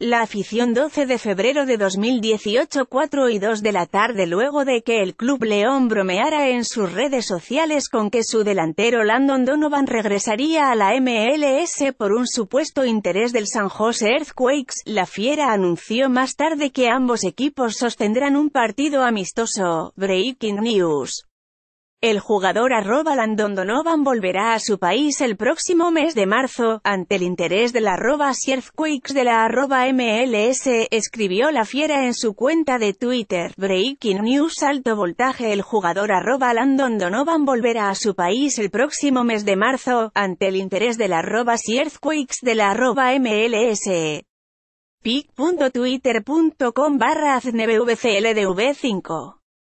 La afición 12 de febrero de 2018 4 y 2 de la tarde luego de que el club León bromeara en sus redes sociales con que su delantero Landon Donovan regresaría a la MLS por un supuesto interés del San Jose Earthquakes, la fiera anunció más tarde que ambos equipos sostendrán un partido amistoso. Breaking News el jugador arroba Landon Donovan volverá a su país el próximo mes de marzo, ante el interés de la arroba Earthquakes de la arroba MLS, escribió la fiera en su cuenta de Twitter. Breaking News Alto Voltaje El jugador arroba Landon Donovan volverá a su país el próximo mes de marzo, ante el interés de la arroba Earthquakes de la arroba MLS. pic.twitter.com barra 5